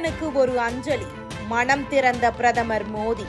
வீரனுக்கு ஒரு அஞ்சலி மனம் திறந்த பிரதமர் மோடி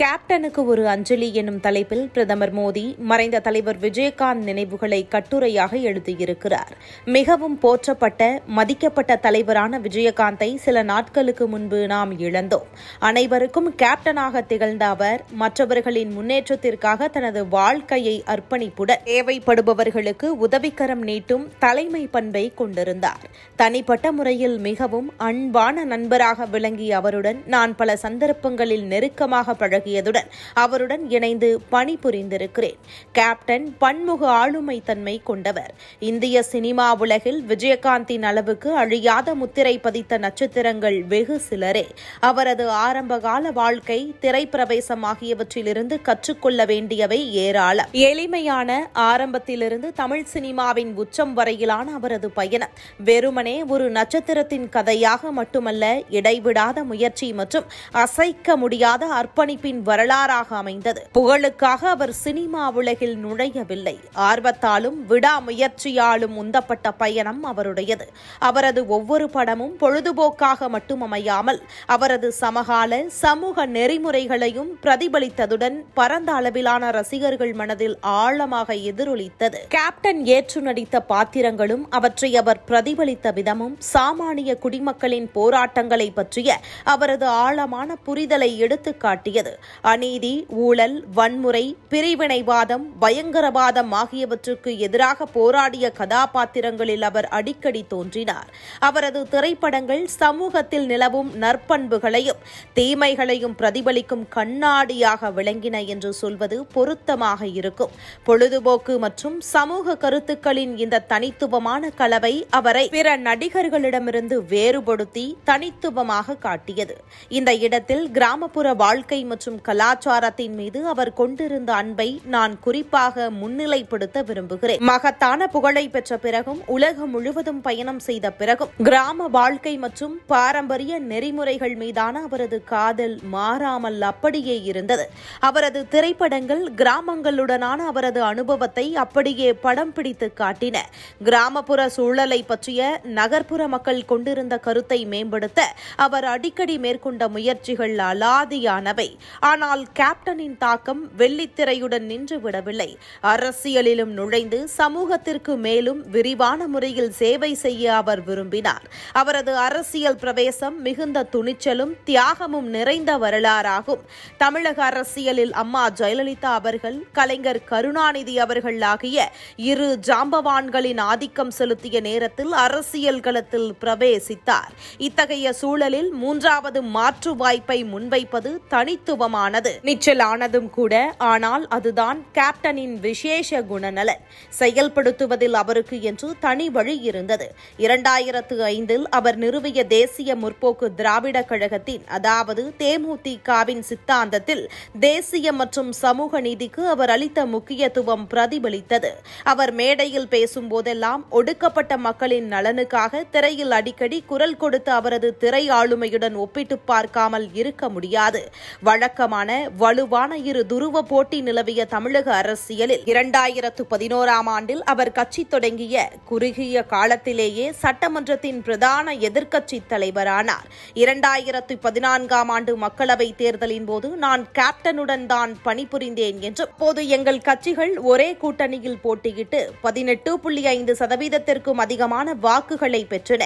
கேப்டனுக்கு ஒரு அஞ்சலி எனும் தலைப்பில் பிரதமர் மோடி மறைந்த தலைவர் விஜயகாந்த் நினைவுகளை கட்டுரையாக எழுதியிருக்கிறார் மிகவும் போற்றப்பட்ட மதிக்கப்பட்ட தலைவரான விஜயகாந்தை சில நாட்களுக்கு முன்பு நாம் இழந்தோம் அனைவருக்கும் கேப்டனாக திகழ்ந்த அவர் மற்றவர்களின் முன்னேற்றத்திற்காக தனது வாழ்க்கையை அர்ப்பணிப்புடன் தேவைப்படுபவர்களுக்கு உதவிக்கரம் நீட்டும் தலைமை பண்பை கொண்டிருந்தார் தனிப்பட்ட முறையில் மிகவும் அன்பான நண்பராக விளங்கிய அவருடன் நான் பல சந்தர்ப்பங்களில் நெருக்கமாக பழக பழகியதுடன் அவருடன் இணைந்து பணிபுரிந்திருக்கிறேன் கேப்டன் பன்முக ஆளுமை தன்மை கொண்டவர் இந்திய சினிமா உலகில் விஜயகாந்தின் அளவுக்கு அழியாத முத்திரை பதித்த நட்சத்திரங்கள் வெகு சிலரே அவரது ஆரம்பகால வாழ்க்கை திரைப்பிரவேசம் ஆகியவற்றிலிருந்து கற்றுக்கொள்ள வேண்டியவை ஏராளம் எளிமையான ஆரம்பத்திலிருந்து தமிழ் சினிமாவின் உச்சம் வரையிலான அவரது பயணம் வெறுமனே ஒரு நட்சத்திரத்தின் கதையாக மட்டுமல்ல இடைவிடாத முயற்சி மற்றும் அசைக்க முடியாத அர்ப்பணிப்பின் நடிகரின் வரலாறாக அமைந்தது புகழுக்காக அவர் சினிமா உலகில் நுழையவில்லை ஆர்வத்தாலும் விடாமுயற்சியாலும் உந்தப்பட்ட பயணம் அவருடையது அவரது ஒவ்வொரு படமும் பொழுதுபோக்காக மட்டும் அமையாமல் அவரது சமகால சமூக நெறிமுறைகளையும் பிரதிபலித்ததுடன் பரந்த அளவிலான ரசிகர்கள் மனதில் ஆழமாக எதிரொலித்தது கேப்டன் ஏற்று நடித்த பாத்திரங்களும் அவற்றை அவர் பிரதிபலித்த விதமும் சாமானிய குடிமக்களின் போராட்டங்களை பற்றிய அவரது ஆழமான புரிதலை எடுத்துக்காட்டியது அநீதி ஊழல் வன்முறை பிரிவினைவாதம் பயங்கரவாதம் ஆகியவற்றுக்கு எதிராக போராடிய கதாபாத்திரங்களில் அவர் அடிக்கடி தோன்றினார் அவரது திரைப்படங்கள் சமூகத்தில் நிலவும் நற்பண்புகளையும் தீமைகளையும் பிரதிபலிக்கும் கண்ணாடியாக விளங்கின என்று சொல்வது பொருத்தமாக இருக்கும் பொழுதுபோக்கு மற்றும் சமூக கருத்துக்களின் இந்த தனித்துவமான கலவை அவரை பிற நடிகர்களிடமிருந்து வேறுபடுத்தி தனித்துவமாக காட்டியது இந்த இடத்தில் கிராமப்புற வாழ்க்கை மற்றும் மற்றும் கலாச்சாரத்தின் மீது அவர் கொண்டிருந்த அன்பை நான் குறிப்பாக முன்னிலைப்படுத்த விரும்புகிறேன் மகத்தான புகழை பெற்ற பிறகும் உலகம் முழுவதும் பயணம் செய்த பிறகும் கிராம வாழ்க்கை மற்றும் பாரம்பரிய நெறிமுறைகள் மீதான அவரது காதல் மாறாமல் அப்படியே இருந்தது அவரது திரைப்படங்கள் கிராமங்களுடனான அவரது அனுபவத்தை அப்படியே படம் பிடித்து காட்டின கிராமப்புற சூழலை பற்றிய நகர்ப்புற மக்கள் கொண்டிருந்த கருத்தை மேம்படுத்த அவர் அடிக்கடி மேற்கொண்ட முயற்சிகள் அலாதியானவை ஆனால் கேப்டனின் தாக்கம் வெள்ளித்திரையுடன் நின்றுவிடவில்லை அரசியலிலும் நுழைந்து சமூகத்திற்கு மேலும் விரிவான முறையில் சேவை செய்ய அவர் விரும்பினார் அவரது அரசியல் பிரவேசம் மிகுந்த துணிச்சலும் தியாகமும் நிறைந்த வரலாறாகும் தமிழக அரசியலில் அம்மா ஜெயலலிதா அவர்கள் கலைஞர் கருணாநிதி அவர்கள் ஆகிய இரு ஜாம்பவான்களின் ஆதிக்கம் செலுத்திய நேரத்தில் அரசியல் களத்தில் பிரவேசித்தார் இத்தகைய சூழலில் மூன்றாவது மாற்று வாய்ப்பை முன்வைப்பது தனித்துவம் நிச்சல் நிச்சலானதும் கூட ஆனால் அதுதான் கேப்டனின் விசேஷ குணநலன் செயல்படுத்துவதில் அவருக்கு என்று தனி வழி இருந்தது இரண்டாயிரத்து ஐந்தில் அவர் நிறுவிய தேசிய முற்போக்கு திராவிட கழகத்தின் அதாவது தேமுதிகவின் சித்தாந்தத்தில் தேசிய மற்றும் சமூக நீதிக்கு அவர் அளித்த முக்கியத்துவம் பிரதிபலித்தது அவர் மேடையில் பேசும் போதெல்லாம் ஒடுக்கப்பட்ட மக்களின் நலனுக்காக திரையில் அடிக்கடி குரல் கொடுத்த அவரது திரை ஆளுமையுடன் ஒப்பிட்டு பார்க்காமல் இருக்க முடியாது வழக்க நெருக்கமான வலுவான இரு துருவ போட்டி நிலவிய தமிழக அரசியலில் இரண்டாயிரத்து பதினோராம் ஆண்டில் அவர் கட்சி தொடங்கிய குறுகிய காலத்திலேயே சட்டமன்றத்தின் பிரதான எதிர்க்கட்சி தலைவரானார் இரண்டாயிரத்து பதினான்காம் ஆண்டு மக்களவை தேர்தலின் போது நான் கேப்டனுடன் தான் பணிபுரிந்தேன் என்று போது எங்கள் கட்சிகள் ஒரே கூட்டணியில் போட்டியிட்டு பதினெட்டு புள்ளி ஐந்து சதவீதத்திற்கும் அதிகமான வாக்குகளை பெற்றன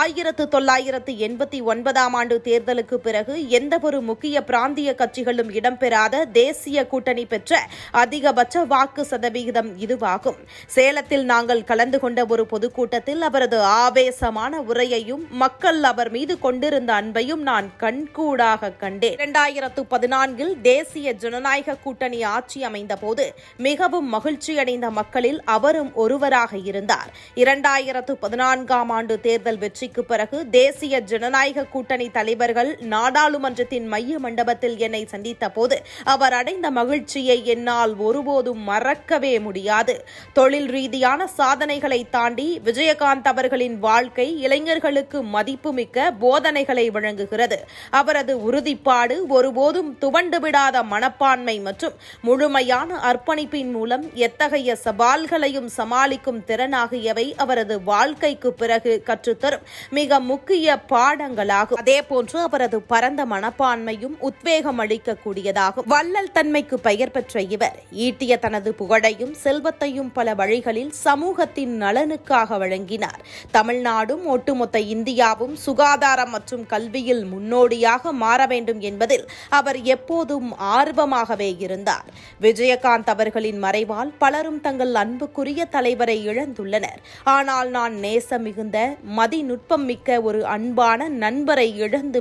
ஆயிரத்து தொள்ளாயிரத்து எண்பத்தி ஒன்பதாம் ஆண்டு தேர்தலுக்கு பிறகு எந்தவொரு முக்கிய பிராந்திய கட்சி கட்சிகளும் இடம்பெறாத தேசிய கூட்டணி பெற்ற அதிகபட்ச வாக்கு சதவிகிதம் இதுவாகும் சேலத்தில் நாங்கள் கலந்து கொண்ட ஒரு பொதுக்கூட்டத்தில் அவரது ஆவேசமான உரையையும் மக்கள் அவர் மீது கொண்டிருந்த அன்பையும் நான் கண்கூடாக கண்டேன் இரண்டாயிரத்து பதினான்கில் தேசிய ஜனநாயக கூட்டணி ஆட்சி அமைந்த போது மிகவும் மகிழ்ச்சியடைந்த மக்களில் அவரும் ஒருவராக இருந்தார் இரண்டாயிரத்து பதினான்காம் ஆண்டு தேர்தல் வெற்றிக்கு பிறகு தேசிய ஜனநாயக கூட்டணி தலைவர்கள் நாடாளுமன்றத்தின் மைய மண்டபத்தில் என்னை அவரை சந்தித்த போது அவர் அடைந்த மகிழ்ச்சியை என்னால் ஒருபோதும் மறக்கவே முடியாது தொழில் ரீதியான சாதனைகளை தாண்டி விஜயகாந்த் அவர்களின் வாழ்க்கை இளைஞர்களுக்கு மதிப்புமிக்க போதனைகளை வழங்குகிறது அவரது உறுதிப்பாடு ஒருபோதும் துவண்டுவிடாத மனப்பான்மை மற்றும் முழுமையான அர்ப்பணிப்பின் மூலம் எத்தகைய சவால்களையும் சமாளிக்கும் திறனாகியவை அவரது வாழ்க்கைக்கு பிறகு கற்றுத்தரும் மிக முக்கிய பாடங்களாகும் அதேபோன்று அவரது பரந்த மனப்பான்மையும் உத்வேகம் அளிக்கக்கூடியதாக வள்ளல் தன்மைக்கு பெயர் பெற்ற இவர் ஈட்டிய தனது புகழையும் செல்வத்தையும் பல வழிகளில் சமூகத்தின் நலனுக்காக வழங்கினார் தமிழ்நாடும் ஒட்டுமொத்த இந்தியாவும் சுகாதாரம் மற்றும் கல்வியில் முன்னோடியாக மாற வேண்டும் என்பதில் அவர் எப்போதும் ஆர்வமாகவே இருந்தார் விஜயகாந்த் அவர்களின் மறைவால் பலரும் தங்கள் அன்புக்குரிய தலைவரை இழந்துள்ளனர் ஆனால் நான் நேச மிகுந்த மதிநுட்பம் மிக்க ஒரு அன்பான நண்பரை இழந்து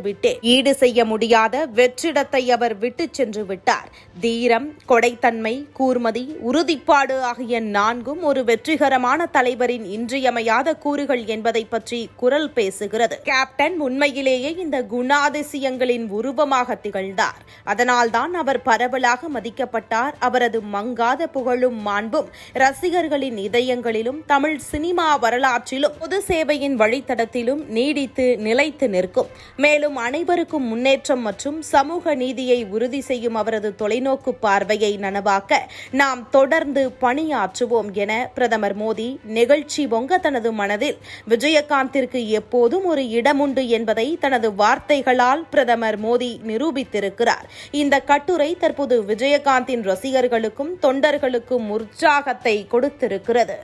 ஈடு செய்ய முடியாத வெற்றிடத்தை அவர் விட்டு சென்று விட்டார் தீரம் கொடைத்தன்மை கூர்மதி உறுதிப்பாடு ஆகிய நான்கும் ஒரு வெற்றிகரமான தலைவரின் இன்றியமையாத கூறுகள் என்பதை பற்றி குரல் பேசுகிறது கேப்டன் உண்மையிலேயே இந்த குணாதிசயங்களின் உருவமாக திகழ்ந்தார் அதனால்தான் அவர் பரவலாக மதிக்கப்பட்டார் அவரது மங்காத புகழும் மாண்பும் ரசிகர்களின் இதயங்களிலும் தமிழ் சினிமா வரலாற்றிலும் பொது சேவையின் வழித்தடத்திலும் நீடித்து நிலைத்து நிற்கும் மேலும் அனைவருக்கும் முன்னேற்றம் மற்றும் சமூக நீதியை வெற்றியை உறுதி செய்யும் அவரது தொலைநோக்கு பார்வையை நனவாக்க நாம் தொடர்ந்து பணியாற்றுவோம் என பிரதமர் மோடி நிகழ்ச்சி பொங்க தனது மனதில் விஜயகாந்திற்கு எப்போதும் ஒரு இடமுண்டு என்பதை தனது வார்த்தைகளால் பிரதமர் மோடி நிரூபித்திருக்கிறார் இந்த கட்டுரை தற்போது விஜயகாந்தின் ரசிகர்களுக்கும் தொண்டர்களுக்கும் உற்சாகத்தை கொடுத்திருக்கிறது